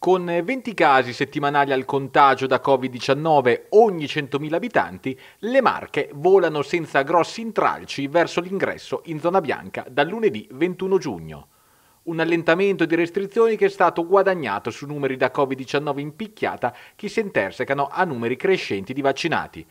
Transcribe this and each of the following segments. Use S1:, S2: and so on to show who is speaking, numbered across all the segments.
S1: Con 20 casi settimanali al contagio da Covid-19 ogni 100.000 abitanti, le Marche volano senza grossi intralci verso l'ingresso in zona bianca dal lunedì 21 giugno. Un allentamento di restrizioni che è stato guadagnato su numeri da Covid-19 in picchiata che si intersecano a numeri crescenti di vaccinati.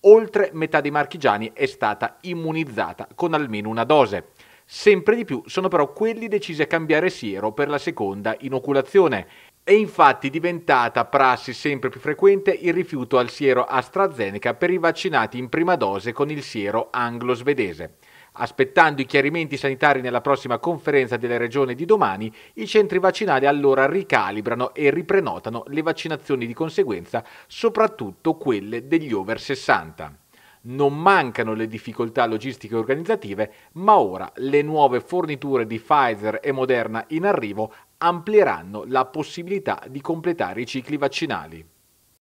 S1: Oltre metà dei marchigiani è stata immunizzata con almeno una dose. Sempre di più sono però quelli decisi a cambiare siero per la seconda inoculazione. È infatti diventata prassi sempre più frequente il rifiuto al siero AstraZeneca per i vaccinati in prima dose con il siero anglo-svedese. Aspettando i chiarimenti sanitari nella prossima conferenza delle regioni di domani, i centri vaccinali allora ricalibrano e riprenotano le vaccinazioni di conseguenza, soprattutto quelle degli over 60. Non mancano le difficoltà logistiche e organizzative, ma ora le nuove forniture di Pfizer e Moderna in arrivo amplieranno la possibilità di completare i cicli vaccinali.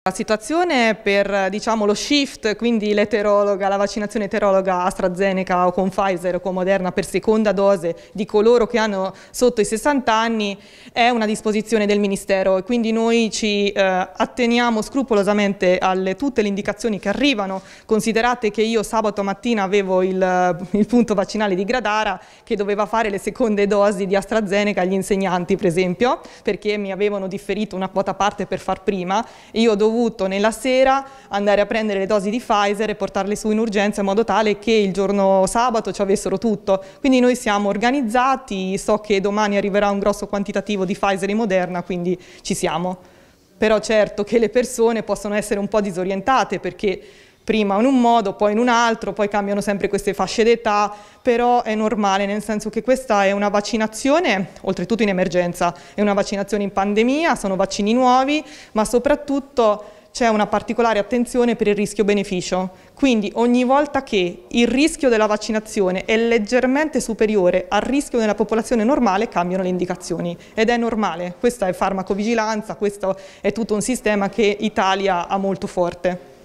S1: La situazione per diciamo,
S2: lo shift, quindi l'eterologa, la vaccinazione eterologa AstraZeneca o con Pfizer o con Moderna per seconda dose di coloro che hanno sotto i 60 anni è una disposizione del Ministero e quindi noi ci eh, atteniamo scrupolosamente alle tutte le indicazioni che arrivano. Considerate che io sabato mattina avevo il, il punto vaccinale di Gradara che doveva fare le seconde dosi di AstraZeneca agli insegnanti per esempio perché mi avevano differito una quota parte per far prima. e Io ho dovuto dovuto nella sera andare a prendere le dosi di Pfizer e portarle su in urgenza in modo tale che il giorno sabato ci avessero tutto. Quindi noi siamo organizzati, so che domani arriverà un grosso quantitativo di Pfizer e Moderna, quindi ci siamo. Però certo che le persone possono essere un po' disorientate perché prima in un modo, poi in un altro, poi cambiano sempre queste fasce d'età, però è normale nel senso che questa è una vaccinazione, oltretutto in emergenza, è una vaccinazione in pandemia, sono vaccini nuovi, ma soprattutto c'è una particolare attenzione per il rischio-beneficio, quindi ogni volta che il rischio della vaccinazione è leggermente superiore al rischio della popolazione normale cambiano le indicazioni ed è normale, questa è farmacovigilanza, questo è tutto un sistema che Italia ha molto forte.